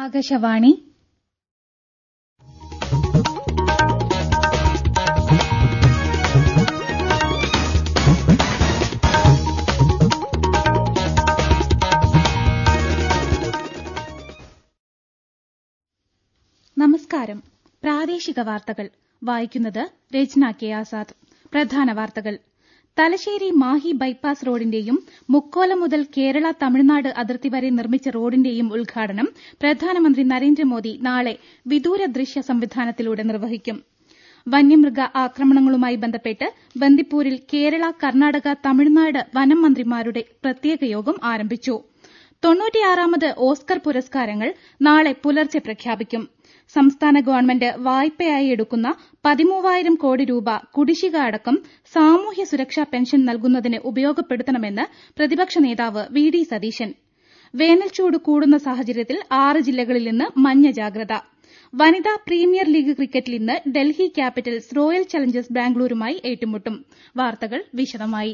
ആകാശവാണി നമസ്കാരം പ്രാദേശിക വാർത്തകൾ വായിക്കുന്നത് രജ്ന കെ ആസാദ് പ്രധാന വാർത്തകൾ തലശ്ശേരി മാഹി ബൈപ്പാസ് റോഡിന്റെയും മുക്കോല മുതൽ കേരള തമിഴ്നാട് അതിർത്തി വരെ നിർമ്മിച്ച റോഡിന്റെയും ഉദ്ഘാടനം പ്രധാനമന്ത്രി നരേന്ദ്രമോദി നാളെ വിദൂര ദൃശ്യ സംവിധാനത്തിലൂടെ നിർവഹിക്കും വന്യമൃഗ ആക്രമണങ്ങളുമായി ബന്ധപ്പെട്ട് ബന്ദിപ്പൂരിൽ കേരള കർണാടക തമിഴ്നാട് വനം മന്ത്രിമാരുടെ പ്രത്യേക യോഗം ആരംഭിച്ചു ഓസ്കർ പുരസ്കാരങ്ങൾ നാളെ പുലർച്ചെ പ്രഖ്യാപിക്കും സംസ്ഥാന ഗവൺമെന്റ് വായ്പയായി എടുക്കുന്ന പതിമൂവായിരം കോടി രൂപ കുടിശ്ശിക അടക്കം സാമൂഹ്യ സുരക്ഷാ പെൻഷൻ നൽകുന്നതിന് ഉപയോഗപ്പെടുത്തണമെന്ന് പ്രതിപക്ഷ നേതാവ് വി ഡി സതീശൻ വേനൽച്ചൂട് കൂടുന്ന സാഹചര്യത്തിൽ ആറ് ജില്ലകളിൽ നിന്ന് മഞ്ഞ ജാഗ്രത വനിതാ പ്രീമിയർ ലീഗ് ക്രിക്കറ്റിൽ ഇന്ന് ഡൽഹി ക്യാപിറ്റൽസ് റോയൽ ചലഞ്ചേഴ്സ് ബാംഗ്ലൂരുമായി ഏറ്റുമുട്ടും വാർത്തകൾ വിശദമായി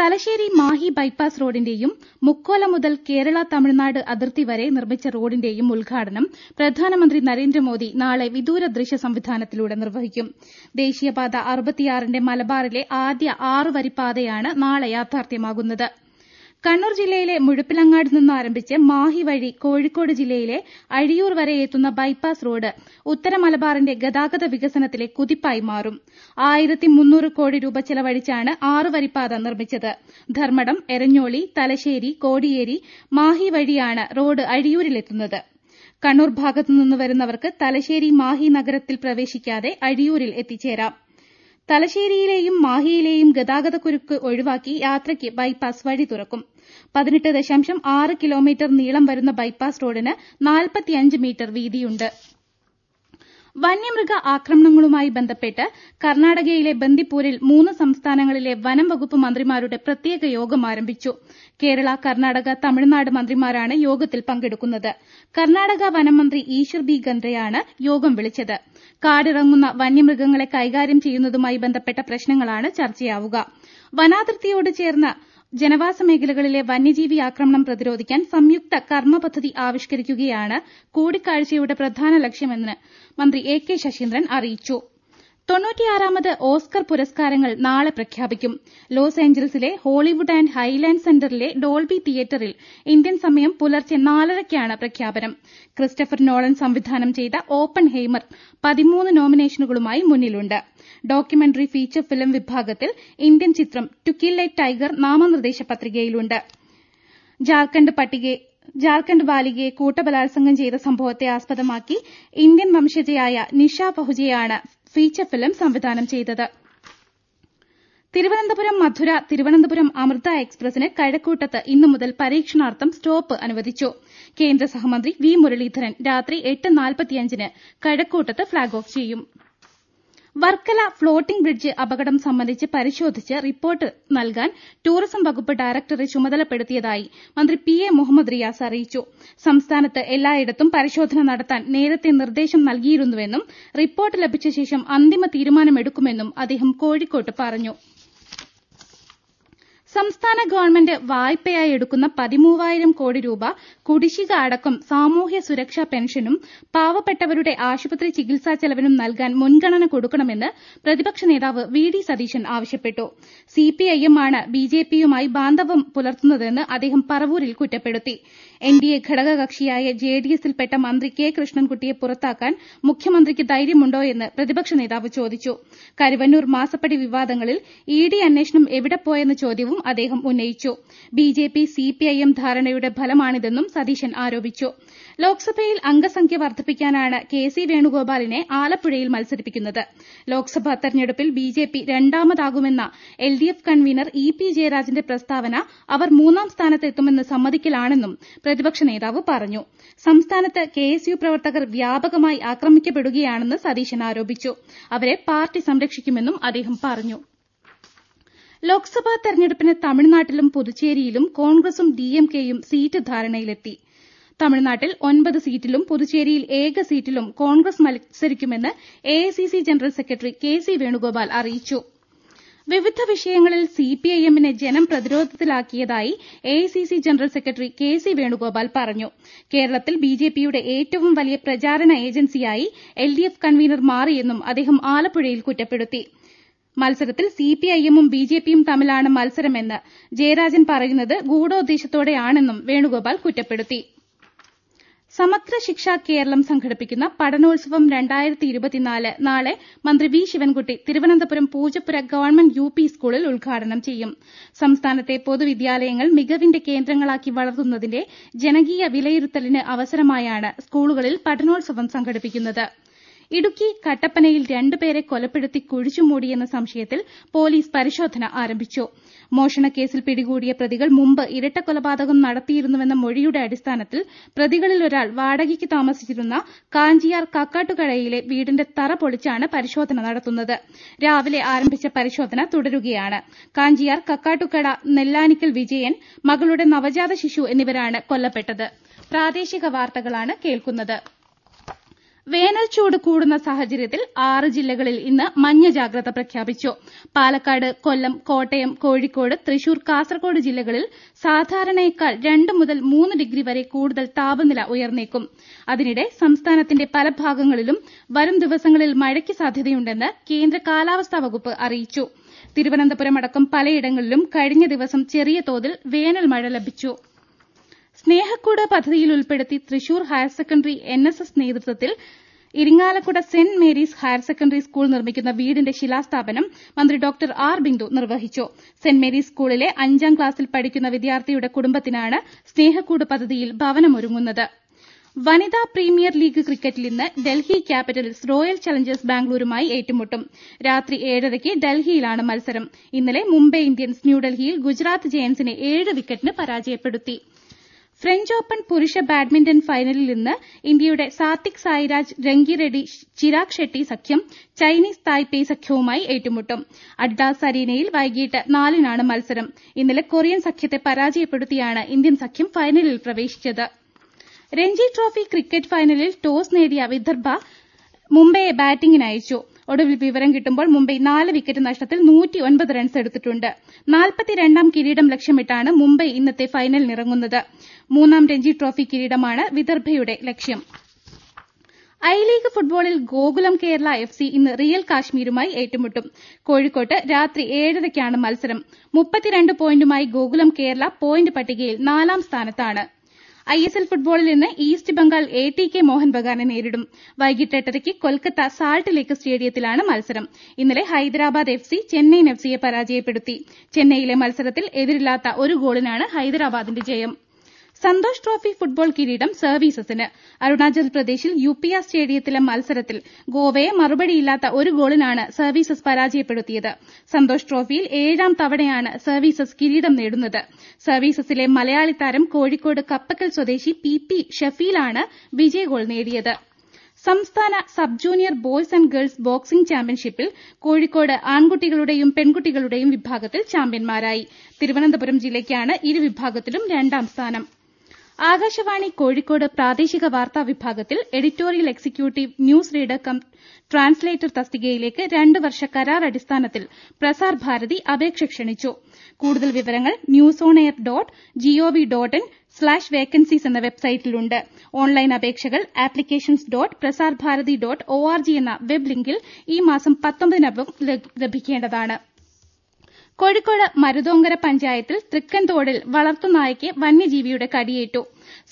തലശ്ശേരി മാഹി ബൈപ്പാസ് റോഡിന്റെയും മുക്കോല മുതൽ കേരള തമിഴ്നാട് അതിർത്തി വരെ നിർമ്മിച്ച റോഡിന്റെയും ഉദ്ഘാടനം പ്രധാനമന്ത്രി നരേന്ദ്രമോദി നാളെ വിദൂര ദൃശ്യ സംവിധാനത്തിലൂടെ നിർവഹിക്കും ദേശീയപാത ന്റെ മലബാറിലെ ആദ്യ ആറുവരിപ്പാതയാണ് നാളെ യാഥാർത്ഥ്യമാകുന്നത് കണ്ണൂർ ജില്ലയിലെ മുഴുപ്പിലങ്ങാട് നിന്ന് ആരംഭിച്ച് മാഹി വഴി കോഴിക്കോട് ജില്ലയിലെ അഴിയൂർ എത്തുന്ന ബൈപ്പാസ് റോഡ് ഉത്തര മലബാറിന്റെ ഗതാഗത വികസനത്തിലെ കുതിപ്പായി മാറും കോടി രൂപ ചെലവഴിച്ചാണ് ആറുവരിപ്പാത നിർമ്മിച്ചത് ധർമ്മടം എരഞ്ഞോളി തലശ്ശേരി കോടിയേരി മാഹി വഴിയാണ് റോഡ് അഴിയൂരിലെത്തുന്നത് കണ്ണൂർ ഭാഗത്തുനിന്ന് വരുന്നവർക്ക് തലശ്ശേരി മാഹി നഗരത്തിൽ പ്രവേശിക്കാതെ അഴിയൂരിൽ എത്തിച്ചേരാം തലശ്ശേരിയിലെയും മാഹിയിലെയും ഗതാഗതക്കുരുക്ക് ഒഴിവാക്കി യാത്രയ്ക്ക് ബൈപ്പാസ് വഴി തുറക്കും പതിനെട്ട് ദശാംശം ആറ് കിലോമീറ്റർ നീളം വരുന്ന ബൈപ്പാസ് റോഡിന് നാൽപ്പത്തിയഞ്ച് മീറ്റർ വീതിയുണ്ട് വന്യമൃഗ ആക്രമണങ്ങളുമായി ബന്ധപ്പെട്ട് കർണാടകയിലെ ബന്ദിപ്പൂരിൽ മൂന്ന് സംസ്ഥാനങ്ങളിലെ വനം വകുപ്പ് മന്ത്രിമാരുടെ പ്രത്യേക യോഗം ആരംഭിച്ചു കേരള കർണാടക തമിഴ്നാട് മന്ത്രിമാരാണ് യോഗത്തിൽ പങ്കെടുക്കുന്നത് കർണാടക വനം മന്ത്രി ഈശ്വർ ബി ഗന്ദ്രയാണ് യോഗം വിളിച്ചത് കാടിറങ്ങുന്ന വന്യമൃഗങ്ങളെ കൈകാര്യം ചെയ്യുന്നതുമായി ബന്ധപ്പെട്ട പ്രശ്നങ്ങളാണ് ചർച്ചയാവുക വനാതിർത്തിയോട് ചേർന്ന് ജനവാസ മേഖലകളിലെ വന്യജീവി ആക്രമണം പ്രതിരോധിക്കാൻ സംയുക്ത കർമ്മ പദ്ധതി ആവിഷ്കരിക്കുകയാണ് കൂടിക്കാഴ്ചയുടെ പ്രധാന ലക്ഷ്യമെന്ന് മന്ത്രി എ കെ ശശീന്ദ്രൻ അറിയിച്ചു തൊണ്ണൂറ്റിയാറാമത് ഓസ്കർ പുരസ്കാരങ്ങൾ നാളെ പ്രഖ്യാപിക്കും ലോസ് ഏഞ്ചൽസിലെ ഹോളിവുഡ് ആന്റ് ഹൈലാന്റ് സെന്ററിലെ ഡോൾബി തിയേറ്ററിൽ ഇന്ത്യൻ സമയം പുലർച്ചെ നാലരയ്ക്കാണ് പ്രഖ്യാപനം ക്രിസ്റ്റഫർ നോളൻ സംവിധാനം ചെയ്ത ഓപ്പൺ ഹെയ്മർ പതിമൂന്ന് നോമിനേഷനുകളുമായി മുന്നിലുണ്ട് ഡോക്യുമെന്ററി ഫീച്ചർ ഫിലിം വിഭാഗത്തിൽ ഇന്ത്യൻ ചിത്രം ടു കിൽ ടൈഗർ നാമനിർദ്ദേശ പത്രികയിലുണ്ട് ജാർഖണ്ഡ് ബാലികയെ കൂട്ടബലാത്സംഗം ചെയ്ത സംഭവത്തെ ആസ്പദമാക്കി ഇന്ത്യൻ വംശജയായ നിഷ പഹുജയാണ് ഫീച്ചർ ഫിലിം സംവിധാനം ചെയ്തത് തിരുവനന്തപുരം മധുര തിരുവനന്തപുരം അമൃത എക്സ്പ്രസിന് കഴക്കൂട്ടത്ത് ഇന്നു മുതൽ പരീക്ഷണാർത്ഥം സ്റ്റോപ്പ് അനുവദിച്ചു കേന്ദ്ര സഹമന്ത്രി വി മുരളീധരൻ രാത്രി എട്ട് നാൽപ്പത്തിയഞ്ചിന് കഴക്കൂട്ടത്ത് ഫ്ളാഗ് ഓഫ് ചെയ്യും വർക്കല ഫ്ളോട്ടിംഗ് ബ്രിഡ്ജ് അപകടം സംബന്ധിച്ച് പരിശോധിച്ച് റിപ്പോർട്ട് നൽകാൻ ടൂറിസം വകുപ്പ് ഡയറക്ടറെ ചുമതലപ്പെടുത്തിയതായി മന്ത്രി പി എ മുഹമ്മദ് റിയാസ് അറിയിച്ചു സംസ്ഥാനത്ത് എല്ലായിടത്തും പരിശോധന നടത്താൻ നേരത്തെ നിർദ്ദേശം നൽകിയിരുന്നുവെന്നും റിപ്പോർട്ട് ലഭിച്ച ശേഷം അന്തിമ തീരുമാനമെടുക്കുമെന്നും അദ്ദേഹം കോഴിക്കോട്ട് പറഞ്ഞു സംസ്ഥാന ഗവൺമെന്റ് വായ്പയായി എടുക്കുന്ന പതിമൂവായിരം കോടി രൂപ കുടിശ്ശിക അടക്കം സാമൂഹ്യ സുരക്ഷാ പെൻഷനും പാവപ്പെട്ടവരുടെ ആശുപത്രി ചികിത്സാ ചെലവിനും നൽകാൻ മുൻഗണന കൊടുക്കണമെന്ന് പ്രതിപക്ഷ നേതാവ് വി ഡി സതീശൻ ആവശ്യപ്പെട്ടു സിപിഐഎം ആണ് ബിജെപിയുമായി ബാന്ധവം പുലർത്തുന്നതെന്ന് അദ്ദേഹം പറവൂരിൽ കുറ്റപ്പെടുത്തി എൻഡിഎ ഘടകകക്ഷിയായ ജെഡിഎസിൽപ്പെട്ട മന്ത്രി കെ കൃഷ്ണൻകുട്ടിയെ പുറത്താക്കാൻ മുഖ്യമന്ത്രിക്ക് ധൈര്യമുണ്ടോയെന്ന് പ്രതിപക്ഷ നേതാവ് ചോദിച്ചു കരുവന്നൂർ മാസപ്പടി വിവാദങ്ങളിൽ ഇഡി അന്വേഷണം പോയെന്ന ചോദ്യവും അദ്ദേഹം ഉന്നയിച്ചു ബിജെപി സിപിഐഎം ധാരണയുടെ ഫലമാണിതെന്നും സതീശൻ ആരോപിച്ചു ലോക്സഭയിൽ അംഗസംഖ്യ വർദ്ധിപ്പിക്കാനാണ് കെ സി വേണുഗോപാലിനെ ആലപ്പുഴയിൽ മത്സരിപ്പിക്കുന്നത് ലോക്സഭാ തെരഞ്ഞെടുപ്പിൽ ബിജെപി രണ്ടാമതാകുമെന്ന എൽഡിഎഫ് കൺവീനർ ഇ പി ജയരാജന്റെ പ്രസ്താവന അവർ മൂന്നാം സ്ഥാനത്തെത്തുമെന്ന് സമ്മതിക്കലാണെന്നും പ്രതിപക്ഷ നേതാവ് പറഞ്ഞു സംസ്ഥാനത്ത് കെഎസ്യു പ്രവർത്തകർ വ്യാപകമായി ആക്രമിക്കപ്പെടുകയാണെന്ന് സതീശൻ ആരോപിച്ചു അവരെ പാർട്ടി സംരക്ഷിക്കുമെന്നും അദ്ദേഹം പറഞ്ഞു ലോക്സഭാ തെരഞ്ഞെടുപ്പിന് തമിഴ്നാട്ടിലും പുതുച്ചേരിയിലും കോൺഗ്രസും ഡി എം കെയും സീറ്റ് ധാരണയിലെത്തി തമിഴ്നാട്ടിൽ ഒൻപത് സീറ്റിലും പുതുച്ചേരിയിൽ ഏക സീറ്റിലും കോൺഗ്രസ് മത്സരിക്കുമെന്ന് C general secretary K C Venugopal അറിയിച്ചു വിവിധ വിഷയങ്ങളിൽ സിപിഐഎമ്മിനെ ജനം പ്രതിരോധത്തിലാക്കിയതായി C general secretary K C Venugopal പറഞ്ഞു കേരളത്തിൽ ബിജെപിയുടെ ഏറ്റവും വലിയ പ്രചാരണ ഏജൻസിയായി എൽഡിഎഫ് കൺവീനർ മാറിയെന്നും അദ്ദേഹം ആലപ്പുഴയിൽ കുറ്റപ്പെടുത്തി മത്സരത്തിൽ സിപിഐഎമ്മും ബിജെപിയും തമ്മിലാണ് മത്സരമെന്ന് ജയരാജൻ പറയുന്നത് ഗൂഢോദ്ദേശത്തോടെയാണെന്നും വേണുഗോപാൽ കുറ്റപ്പെടുത്തി സമഗ്ര ശിക്ഷ കേരളം സംഘടിപ്പിക്കുന്ന പഠനോത്സവം നാളെ മന്ത്രി V Sivankutty Thiruvananthapuram Poojappura government U P സ്കൂളിൽ ഉദ്ഘാടനം ചെയ്യും സംസ്ഥാനത്തെ പൊതുവിദ്യാലയങ്ങൾ മികവിന്റെ കേന്ദ്രങ്ങളാക്കി വളർത്തുന്നതിന്റെ ജനകീയ വിലയിരുത്തലിന് അവസരമായാണ് സ്കൂളുകളിൽ പഠനോത്സവം സംഘടിപ്പിക്കുന്നത് ഇടുക്കി കട്ടപ്പനയിൽ രണ്ടുപേരെ കൊലപ്പെടുത്തി കുഴിച്ചുമൂടിയെന്ന സംശയത്തിൽ പോലീസ് പരിശോധന ആരംഭിച്ചു മോഷണക്കേസിൽ പിടികൂടിയ പ്രതികൾ മുമ്പ് ഇരട്ടക്കൊലപാതകം നടത്തിയിരുന്നുവെന്ന മൊഴിയുടെ അടിസ്ഥാനത്തിൽ പ്രതികളിൽ ഒരാൾ വാടകയ്ക്ക് താമസിച്ചിരുന്ന കാഞ്ചിയാർ കക്കാട്ടുകടയിലെ വീടിന്റെ തറ പൊളിച്ചാണ് പരിശോധന നടത്തുന്നത് രാവിലെ ആരംഭിച്ച പരിശോധന തുടരുകയാണ് കാഞ്ചിയാർ കക്കാട്ടുകട നെല്ലാനിക്കൽ വിജയൻ മകളുടെ നവജാത ശിശു എന്നിവരാണ് കൊല്ലപ്പെട്ടത് വേനൽച്ചൂട് കൂടുന്ന സാഹചര്യത്തിൽ ആറ് ജില്ലകളിൽ ഇന്ന് മഞ്ഞ ജാഗ്രത പ്രഖ്യാപിച്ചു പാലക്കാട് കൊല്ലം കോട്ടയം കോഴിക്കോട് തൃശൂർ കാസർകോട് ജില്ലകളിൽ സാധാരണയേക്കാൾ രണ്ട് മുതൽ മൂന്ന് ഡിഗ്രി വരെ കൂടുതൽ താപനില ഉയർന്നേക്കും അതിനിടെ സംസ്ഥാനത്തിന്റെ പല ഭാഗങ്ങളിലും വരും ദിവസങ്ങളിൽ മഴയ്ക്ക് സാധ്യതയുണ്ടെന്ന് കേന്ദ്ര കാലാവസ്ഥാ വകുപ്പ് അറിയിച്ചു തിരുവനന്തപുരം അടക്കം പലയിടങ്ങളിലും കഴിഞ്ഞ ദിവസം ചെറിയ തോതിൽ വേനൽമഴ ലഭിച്ചു സ്നേഹക്കൂട് പദ്ധതിയിൽ ഉൾപ്പെടുത്തി Thrissur higher secondary N S S നേതൃത്വത്തിൽ Irinjalakuda Saint Mary's higher secondary school നിർമ്മിക്കുന്ന വീടിന്റെ ശിലാസ്ഥാപനം മന്ത്രി ഡോ ആർ ബിന്ദു നിർവഹിച്ചു സെന്റ് മേരീസ് സ്കൂളിലെ അഞ്ചാം ക്ലാസിൽ പഠിക്കുന്ന വിദ്യാർത്ഥിയുടെ കുടുംബത്തിനാണ് സ്നേഹക്കൂട് പദ്ധതിയിൽ ഭവനമൊരുങ്ങുന്നത് വനിതാ പ്രീമിയർ ലീഗ് ക്രിക്കറ്റിൽ ഇന്ന് ഡൽഹി ക്യാപിറ്റൽസ് റോയൽ ചലഞ്ചേഴ്സ് ബാംഗ്ലൂരുമായി ഏറ്റുമുട്ടും രാത്രി ഏഴരയ്ക്ക് ഡൽഹിയിലാണ് മത്സരം ഇന്നലെ മുംബൈ ഇന്ത്യൻസ് ന്യൂഡൽഹിയിൽ ഗുജറാത്ത് ജയന്റ്സിനെ ഏഴ് വിക്കറ്റിന് പരാജയപ്പെടുത്തിയിരുന്നു ഫ്രഞ്ച് ഓപ്പൺ പുരുഷ ബാഡ്മിന്റൺ ഫൈനലിൽ ഇന്ന് ഇന്ത്യയുടെ സാത്വിക് സായിരാജ് രങ്കിറെഡ്ഡി ചിരാഗ് ഷെട്ടി സഖ്യം ചൈനീസ് തായ്പേയ് സഖ്യവുമായി ഏറ്റുമുട്ടും അഡ്ഡാസ് അരീനയിൽ വൈകിട്ട് നാലിനാണ് മത്സരം ഇന്നലെ കൊറിയൻ സഖ്യത്തെ പരാജയപ്പെടുത്തിയാണ് ഇന്ത്യൻ സഖ്യം ഫൈനലിൽ പ്രവേശിച്ചത് രഞ്ജി ട്രോഫി ക്രിക്കറ്റ് ഫൈനലിൽ ടോസ് നേടിയ വിദർഭ മുംബൈയെ ബാറ്റിംഗിനയച്ചു ഒടുവിൽ വിവരം കിട്ടുമ്പോൾ മുംബൈ നാല് വിക്കറ്റ് നഷ്ടത്തിൽ റൺസ് എടുത്തിട്ടുണ്ട് നാൽപ്പത്തിരണ്ടാം കിരീടം ലക്ഷ്യമിട്ടാണ് മുംബൈ ഇന്നത്തെ ഫൈനലിനിറങ്ങുന്നത് മൂന്നാം രഞ്ജി ട്രോഫി കിരീടമാണ് വിദർഭയുടെ ലക്ഷ്യം ഐ ലീഗ് ഫുട്ബോളിൽ ഗോകുലം കേരള എഫ് സി ഇന്ന് റിയൽ കാശ്മീരുമായി ഏറ്റുമുട്ടും കോഴിക്കോട്ട് രാത്രി ഏഴരയ്ക്കാണ് മത്സരം മുപ്പത്തിരണ്ട് പോയിന്റുമായി ഗോകുലം കേരള പോയിന്റ് പട്ടികയിൽ നാലാം സ്ഥാനത്താണ് ഐ എസ് എൽ ഫുട്ബോളിൽ ഇന്ന് East Bengal A T K Mohan ബഗാനെ നേരിടും വൈകിട്ട് എട്ടരയ്ക്ക് കൊൽക്കത്ത സാൾട്ട് ലേക്ക് സ്റ്റേഡിയത്തിലാണ് മത്സരം ഇന്നലെ Hyderabad F C Chennaiyin F സിയെ പരാജയപ്പെടുത്തി ചെന്നൈയിലെ മത്സരത്തിൽ എതിരില്ലാത്ത ഒരു ഗോളിനാണ് ഹൈദരാബാദിന്റെ ജയം സന്തോഷ് ട്രോഫി ഫുട്ബോൾ കിരീടം സർവീസസിന് അരുണാചൽ പ്രദേശിൽ ആർ സ്റ്റേഡിയത്തിലെ മത്സരത്തിൽ ഗോവയെ മറുപടിയില്ലാത്ത ഒരു ഗോളിനാണ് സർവീസസ് പരാജയപ്പെടുത്തിയത് സന്തോഷ് ട്രോഫിയിൽ ഏഴാം തവണയാണ് സർവീസസ് കിരീടം നേടുന്നത് സർവീസസിലെ മലയാളി താരം കോഴിക്കോട് കപ്പക്കൽ സ്വദേശി പി പി ഷഫീലാണ് വിജയഗോൾ നേടിയത് സംസ്ഥാന sub junior boys and girls boxing ചാമ്പ്യൻഷിപ്പിൽ കോഴിക്കോട് ആൺകുട്ടികളുടെയും പെൺകുട്ടികളുടെയും വിഭാഗത്തിൽ ചാമ്പ്യൻമാരായി തിരുവനന്തപുരം ജില്ലയ്ക്കാണ് ഇരു വിഭാഗത്തിലും രണ്ടാം സ്ഥാനം ആകാശവാണി കോഴിക്കോട് പ്രാദേശിക വാർത്താ വിഭാഗത്തിൽ editorial executive news reader cum translator തസ്തികയിലേക്ക് രണ്ട് വർഷ കരാർ അടിസ്ഥാനത്തിൽ പ്രസാർ ഭാരതി അപേക്ഷ ക്ഷണിച്ചു കൂടുതൽ വിവരങ്ങൾ news on air dot gov dot in slash vacancies എന്ന വെബ്സൈറ്റിലുണ്ട് ഓൺലൈൻ അപേക്ഷകൾ applications dot Prasar Bharati dot G എന്ന വെബ് ലിങ്കിൽ ഈ മാസം പത്തൊമ്പതിനകം ലഭിക്കേണ്ടതാണ് കോഴിക്കോട് മരുതോങ്കര പഞ്ചായത്തിൽ തൃക്കൻതോടിൽ വളർത്തുനായയ്ക്ക് വന്യജീവിയുടെ കടിയേറ്റു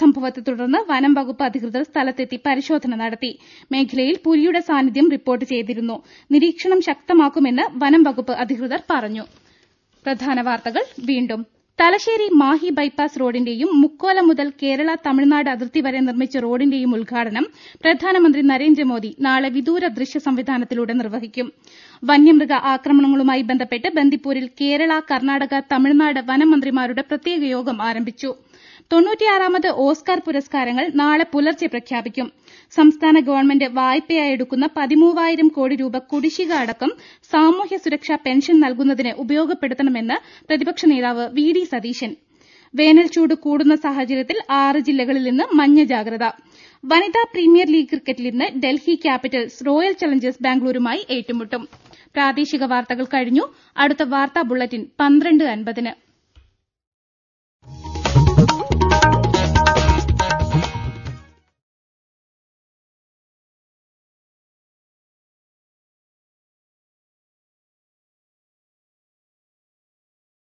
സംഭവത്തെ തുടർന്ന് വനം വകുപ്പ് അധികൃതർ സ്ഥലത്തെത്തി പരിശോധന നടത്തി മേഖലയിൽ പുലിയുടെ സാന്നിധ്യം റിപ്പോർട്ട് ചെയ്തിരുന്നു നിരീക്ഷണം ശക്തമാക്കുമെന്ന് വനം വകുപ്പ് അധികൃതർ പറഞ്ഞു തലശ്ശേരി മാഹി ബൈപ്പാസ് റോഡിന്റെയും മുക്കോല മുതൽ കേരള തമിഴ്നാട് അതിർത്തി വരെ നിർമ്മിച്ച റോഡിന്റെയും ഉദ്ഘാടനം പ്രധാനമന്ത്രി നരേന്ദ്രമോദി നാളെ വിദൂര ദൃശ്യ സംവിധാനത്തിലൂടെ നിർവഹിക്കും വന്യമൃഗ ആക്രമണങ്ങളുമായി ബന്ധപ്പെട്ട് ബന്ദിപ്പൂരിൽ കേരള കർണാടക തമിഴ്നാട് വനമന്ത്രിമാരുടെ പ്രത്യേക യോഗം ആരംഭിച്ചു തൊണ്ണൂറ്റിയാറാമത് ഓസ്കാർ പുരസ്കാരങ്ങൾ നാളെ പുലർച്ചെ പ്രഖ്യാപിക്കും സംസ്ഥാന ഗവൺമെന്റ് എടുക്കുന്ന പതിമൂവായിരം കോടി രൂപ കുടിശ്ശിക അടക്കം സാമൂഹ്യ സുരക്ഷാ പെൻഷൻ നൽകുന്നതിന് ഉപയോഗപ്പെടുത്തണമെന്ന് പ്രതിപക്ഷ നേതാവ് വി ഡി സതീശൻ ചൂട് കൂടുന്ന സാഹചര്യത്തിൽ ആറ് ജില്ലകളിൽ നിന്ന് മഞ്ഞ ജാഗ്രത വനിതാ പ്രീമിയർ ലീഗ് ക്രിക്കറ്റിൽ ഇന്ന് ഡൽഹി ക്യാപിറ്റൽസ് റോയൽ ചലഞ്ചേഴ്സ് ബാംഗ്ലൂരുമായി ഏറ്റുമുട്ടും